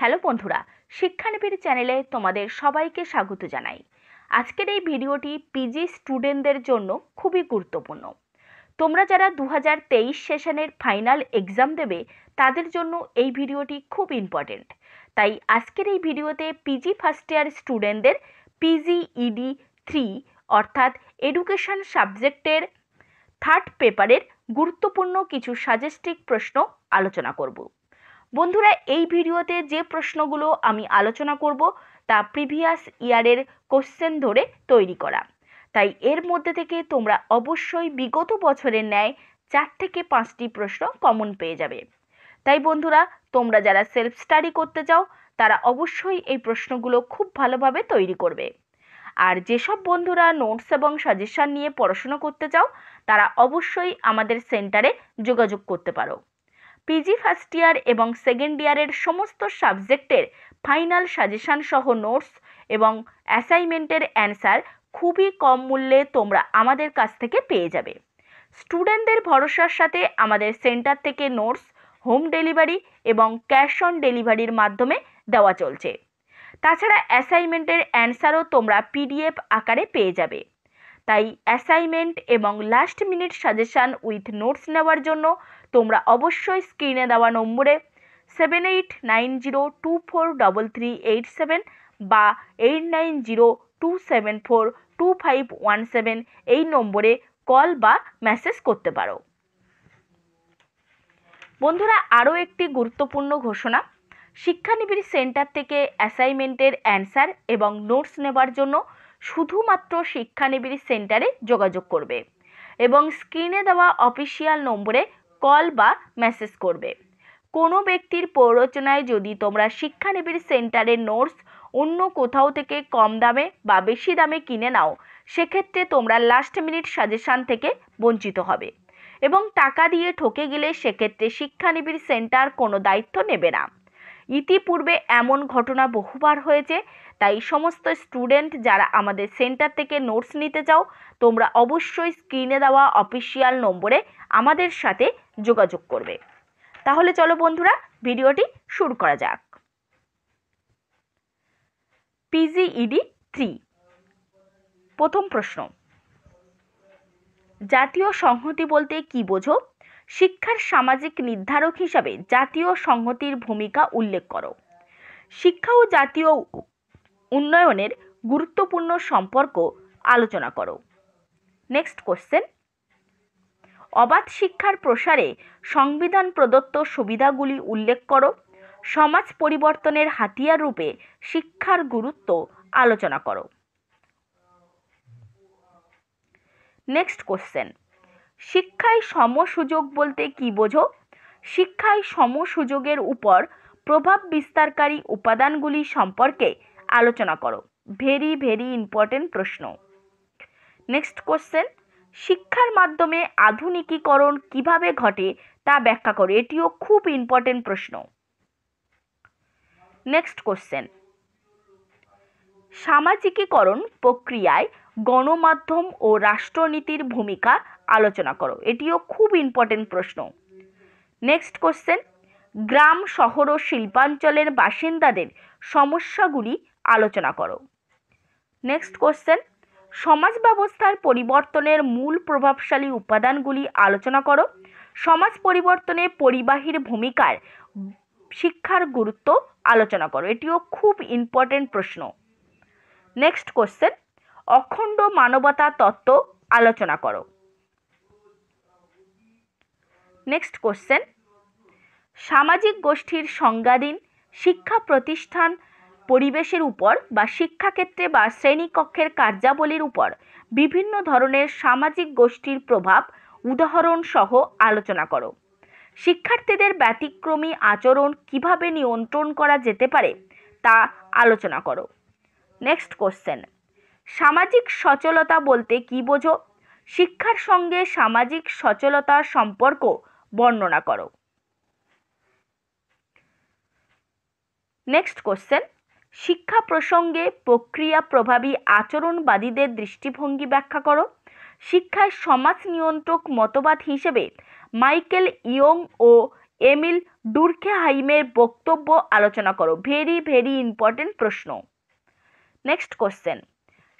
hello বন্ধুরা শিক্ষানিবির চ্যানেলে তোমাদের সবাইকে স্বাগত জানাই আজকের এই ভিডিওটি পিজি স্টুডেন্টদের জন্য খুবই গুরুত্বপূর্ণ তোমরা যারা দু হাজার সেশনের ফাইনাল এক্সাম দেবে তাদের জন্য এই ভিডিওটি খুব ইম্পর্টেন্ট তাই আজকের এই ভিডিওতে পিজি ফার্স্ট ইয়ার স্টুডেন্টদের পিজি ইডি থ্রি অর্থাৎ এডুকেশন সাবজেক্টের থার্ড পেপারের গুরুত্বপূর্ণ কিছু সাজেস্টিক প্রশ্ন আলোচনা করব বন্ধুরা এই ভিডিওতে যে প্রশ্নগুলো আমি আলোচনা করব তা প্রিভিয়াস ইয়ারের কোশ্চেন ধরে তৈরি করা তাই এর মধ্যে থেকে তোমরা অবশ্যই বিগত বছরের ন্যায় চার থেকে পাঁচটি প্রশ্ন কমন পেয়ে যাবে তাই বন্ধুরা তোমরা যারা সেলফ স্টাডি করতে চাও তারা অবশ্যই এই প্রশ্নগুলো খুব ভালোভাবে তৈরি করবে আর যেসব বন্ধুরা নোটস এবং সাজেশন নিয়ে পড়াশোনা করতে চাও তারা অবশ্যই আমাদের সেন্টারে যোগাযোগ করতে পারো পিজি ফার্স্ট ইয়ার এবং সেকেন্ড ইয়ারের সমস্ত সাবজেক্টের ফাইনাল সাজেশান সহ নোটস এবং অ্যাসাইনমেন্টের অ্যান্সার খুবই কম মূল্যে তোমরা আমাদের কাছ থেকে পেয়ে যাবে স্টুডেন্টদের ভরসার সাথে আমাদের সেন্টার থেকে নোটস হোম ডেলিভারি এবং ক্যাশ অন ডেলিভারির মাধ্যমে দেওয়া চলছে তাছাড়া অ্যাসাইনমেন্টের অ্যান্সারও তোমরা পিডিএফ আকারে পেয়ে যাবে তাই অ্যাসাইনমেন্ট এবং last minute suggestion with notes নেওয়ার জন্য তোমরা অবশ্যই স্ক্রিনে দেওয়া নম্বরে seven eight nine zero two four double three eight seven বা eight nine zero two seven four two five one seven এই নম্বরে কল বা মেসেজ করতে পারো বন্ধুরা আরও একটি গুরুত্বপূর্ণ ঘোষণা শিক্ষানিবিড় সেন্টার থেকে অ্যাসাইনমেন্টের অ্যান্সার এবং নোটস নেবার জন্য শুধুমাত্র শিক্ষানিবিড় সেন্টারে যোগাযোগ করবে এবং স্ক্রিনে দেওয়া অফিসিয়াল নম্বরে কল বা মেসেজ করবে কোনো ব্যক্তির প্ররোচনায় যদি তোমরা শিক্ষানিবিড় সেন্টারের নোটস অন্য কোথাও থেকে কম দামে বা বেশি দামে কিনে নাও সেক্ষেত্রে তোমরা লাস্ট মিনিট সাজেশান থেকে বঞ্চিত হবে এবং টাকা দিয়ে ঠকে গেলে সেক্ষেত্রে শিক্ষানিবিড় সেন্টার কোনো দায়িত্ব নেবে না ইতিপূর্বে এমন ঘটনা বহুবার হয়েছে তাই সমস্ত স্টুডেন্ট যারা আমাদের সেন্টার থেকে নোটস নিতে চাও তোমরা অবশ্যই স্ক্রিনে দেওয়া অফিসিয়াল নম্বরে আমাদের সাথে যোগাযোগ করবে তাহলে চলো বন্ধুরা ভিডিওটি শুরু করা যাক পিজিইডি থ্রি e প্রথম প্রশ্ন জাতীয় সংহতি বলতে কি বোঝো শিক্ষার সামাজিক নির্ধারক হিসাবে জাতীয় সংহতির ভূমিকা উল্লেখ করো শিক্ষা ও জাতীয় উন্নয়নের গুরুত্বপূর্ণ সম্পর্ক আলোচনা করো নেক্সট কোশ্চেন অবাধ শিক্ষার প্রসারে সংবিধান প্রদত্ত সুবিধাগুলি উল্লেখ করো সমাজ পরিবর্তনের হাতিয়ার রূপে শিক্ষার গুরুত্ব আলোচনা করো নেক্সট কোশ্চেন শিক্ষায় সম সুযোগ বলতে কি বোঝো শিক্ষায় সম সুযোগের উপর প্রভাব বিস্তারকারী উপাদানগুলি সম্পর্কে আলোচনা করো ভেরি ভেরি ইম্পর্টেন্ট প্রশ্ন নেক্সট কোশ্চেন শিক্ষার মাধ্যমে আধুনিকীকরণ কিভাবে ঘটে তা ব্যাখ্যা করো এটিও খুব ইম্পর্টেন্ট প্রশ্ন নেক্সট কোশ্চেন সামাজিকীকরণ প্রক্রিয়ায় গণমাধ্যম ও রাষ্ট্রনীতির ভূমিকা আলোচনা করো এটিও খুব ইম্পর্টেন্ট প্রশ্ন নেক্সট কোশ্চেন গ্রাম শহর ও শিল্পাঞ্চলের বাসিন্দাদের সমস্যাগুলি আলোচনা করো নেক্সট কোশ্চেন সমাজ ব্যবস্থার পরিবর্তনের মূল প্রভাবশালী উপাদানগুলি আলোচনা করো সমাজ পরিবর্তনে পরিবাহীর ভূমিকার শিক্ষার গুরুত্ব আলোচনা করো এটিও খুব ইম্পর্টেন্ট প্রশ্ন নেক্সট কোশ্চেন অখণ্ড মানবতা তত্ত্ব আলোচনা করো নেক্সট কোশ্চেন সামাজিক গোষ্ঠীর সংজ্ঞাধীন শিক্ষা প্রতিষ্ঠান পরিবেশের উপর বা শিক্ষাক্ষেত্রে বা শ্রেণীকক্ষের কার্যাবলীর উপর বিভিন্ন ধরনের সামাজিক গোষ্ঠীর প্রভাব উদাহরণ সহ আলোচনা করো শিক্ষার্থীদের ব্যতিক্রমী আচরণ কিভাবে নিয়ন্ত্রণ করা যেতে পারে তা আলোচনা করো নেক্সট কোশ্চেন সামাজিক সচলতা বলতে কি বোঝো শিক্ষার সঙ্গে সামাজিক সচলতার সম্পর্ক বর্ণনা করো নেক্সট কোশ্চেন শিক্ষা প্রসঙ্গে প্রক্রিয়া প্রভাবী আচরণবাদীদের দৃষ্টিভঙ্গি ব্যাখ্যা করো শিক্ষায় সমাজ নিয়ন্ত্রক মতবাদ হিসেবে মাইকেল ইয়ং ও এমিল হাইমের বক্তব্য আলোচনা করো ভেরি ভেরি ইম্পর্টেন্ট প্রশ্ন নেক্সট কোশ্চেন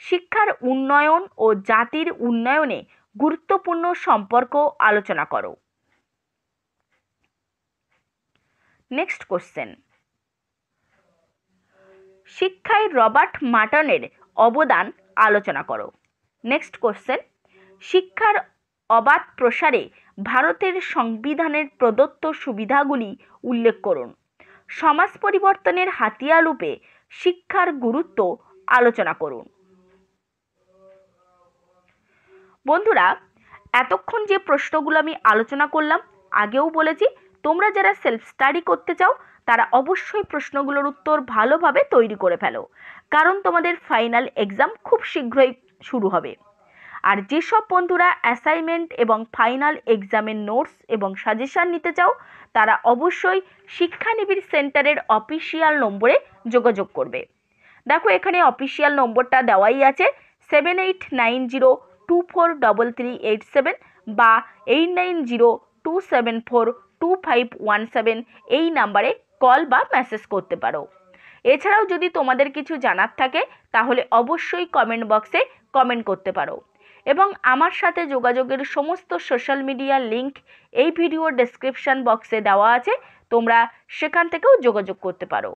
শিক্ষার উন্নয়ন ও জাতির উন্নয়নে গুরুত্বপূর্ণ সম্পর্ক আলোচনা করো নেক্সট কোশ্চেন শিক্ষায় রবার্ট মাটনের অবদান আলোচনা করো নেক্সট কোশ্চেন শিক্ষার অবাধ প্রসারে ভারতের সংবিধানের প্রদত্ত সুবিধাগুলি উল্লেখ করুন সমাজ পরিবর্তনের হাতিয়ারূপে শিক্ষার গুরুত্ব আলোচনা করুন বন্ধুরা এতক্ষণ যে প্রশ্নগুলো আমি আলোচনা করলাম আগেও বলেছি তোমরা যারা সেলফ স্টাডি করতে চাও তারা অবশ্যই প্রশ্নগুলোর উত্তর ভালোভাবে তৈরি করে ফেলো কারণ তোমাদের ফাইনাল এক্সাম খুব শীঘ্রই শুরু হবে আর যেসব বন্ধুরা অ্যাসাইনমেন্ট এবং ফাইনাল এক্সামের নোটস এবং সাজেশান নিতে চাও তারা অবশ্যই শিক্ষানিবিড় সেন্টারের অফিসিয়াল নম্বরে যোগাযোগ করবে দেখো এখানে অফিসিয়াল নম্বরটা দেওয়াই আছে seven eight nine zero two four double three eight seven বা eight nine zero two seven four two five one seven এই নাম্বারে কল বা মেসেজ করতে পারো এছাড়াও যদি তোমাদের কিছু জানার থাকে তাহলে অবশ্যই কমেন্ট বক্সে কমেন্ট করতে পারো এবং আমার সাথে যোগাযোগের সমস্ত সোশ্যাল মিডিয়ার লিংক এই ভিডিও ডেসক্রিপশান বক্সে দেওয়া আছে তোমরা সেখান থেকেও যোগাযোগ করতে পারো